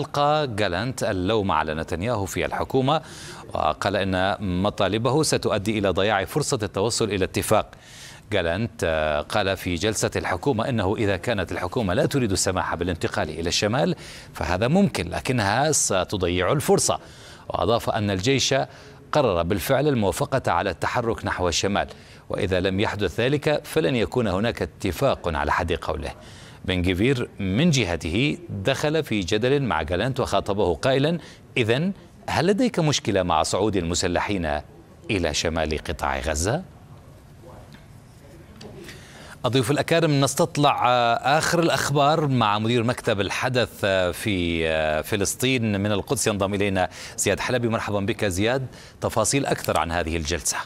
ألقى جالانت اللوم على نتنياهو في الحكومة وقال إن مطالبه ستؤدي إلى ضياع فرصة التوصل إلى اتفاق جالانت آه، قال في جلسة الحكومة أنه إذا كانت الحكومة لا تريد السماح بالانتقال إلى الشمال فهذا ممكن لكنها ستضيع الفرصة وأضاف أن الجيش قرر بالفعل الموافقة على التحرك نحو الشمال وإذا لم يحدث ذلك فلن يكون هناك اتفاق على حد قوله بن جيفير من جهته دخل في جدل مع جالانت وخاطبه قائلا إذا هل لديك مشكلة مع صعود المسلحين إلى شمال قطاع غزة؟ الضيوف الأكارم نستطلع آخر الأخبار مع مدير مكتب الحدث في فلسطين من القدس ينضم إلينا زياد حلبي مرحبا بك زياد تفاصيل أكثر عن هذه الجلسة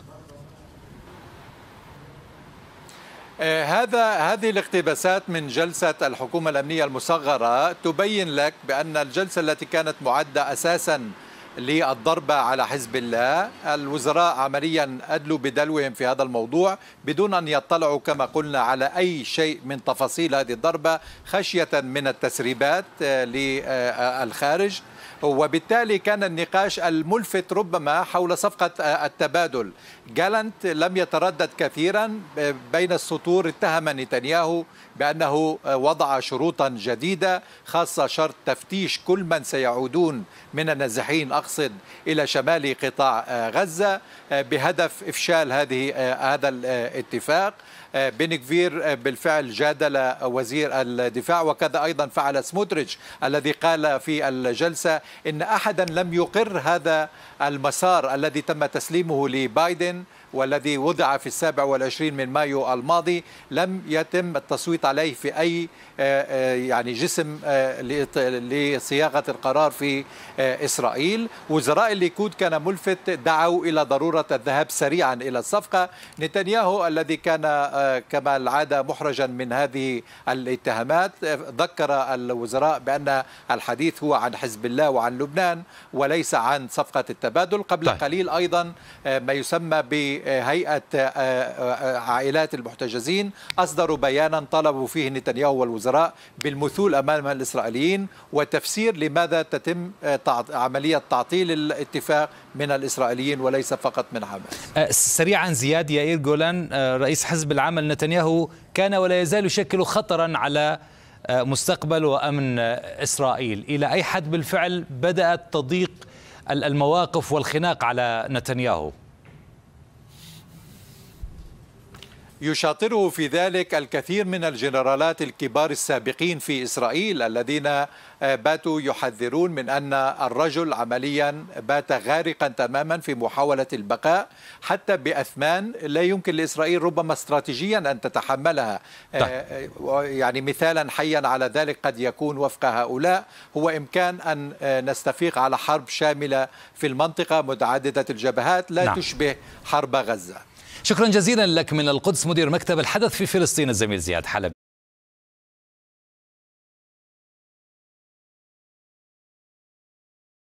آه، هذا هذه الاقتباسات من جلسة الحكومة الأمنية المصغرة تبين لك بأن الجلسة التي كانت معدة أساسا للضربة على حزب الله الوزراء عمليا أدلوا بدلوهم في هذا الموضوع بدون أن يطلعوا كما قلنا على أي شيء من تفاصيل هذه الضربة خشية من التسريبات آه، للخارج وبالتالي كان النقاش الملفت ربما حول صفقة آه، التبادل جالنت لم يتردد كثيرا آه، بين السطور اتهم نتنياهو بأنه آه، وضع شروطا جديدة خاصة شرط تفتيش كل من سيعودون من النازحين أقصد إلى شمال قطاع غزة بهدف إفشال هذه هذا الاتفاق بنكفير بالفعل جادل وزير الدفاع وكذا أيضا فعل سموتريتش الذي قال في الجلسة إن أحدا لم يقر هذا المسار الذي تم تسليمه لبايدن والذي وضع في السابع والعشرين من مايو الماضي لم يتم التصويت عليه في أي آه، آه، يعني جسم آه، لصياغة القرار في إسرائيل وزراء الليكود كان ملفت دعوا إلى ضرورة الذهاب سريعا إلى الصفقة نتنياهو الذي كان كما العادة محرجا من هذه الاتهامات ذكر الوزراء بأن الحديث هو عن حزب الله وعن لبنان وليس عن صفقة التبادل قبل طيب. قليل أيضا ما يسمى ب هيئه آه، آه، عائلات المحتجزين أصدروا بيانا طلبوا فيه نتنياهو والوزراء بالمثول أمام الإسرائيليين وتفسير لماذا تتم آه، عملية تعطيل الاتفاق من الإسرائيليين وليس فقط من حماس سريعا زياد يائير جولان رئيس حزب العمل نتنياهو كان ولا يزال يشكل خطرا على مستقبل وأمن إسرائيل إلى أي حد بالفعل بدأت تضيق المواقف والخناق على نتنياهو يشاطره في ذلك الكثير من الجنرالات الكبار السابقين في إسرائيل الذين آه، باتوا يحذرون من أن الرجل عمليا بات غارقا تماما في محاولة البقاء حتى بأثمان لا يمكن لإسرائيل ربما استراتيجيا أن تتحملها آه، طيب. يعني مثالا حيا على ذلك قد يكون وفق هؤلاء هو إمكان أن آه، نستفيق على حرب شاملة في المنطقة متعددة الجبهات لا نعم. تشبه حرب غزة شكرا جزيلا لك من القدس مدير مكتب الحدث في فلسطين الزميل زياد حلب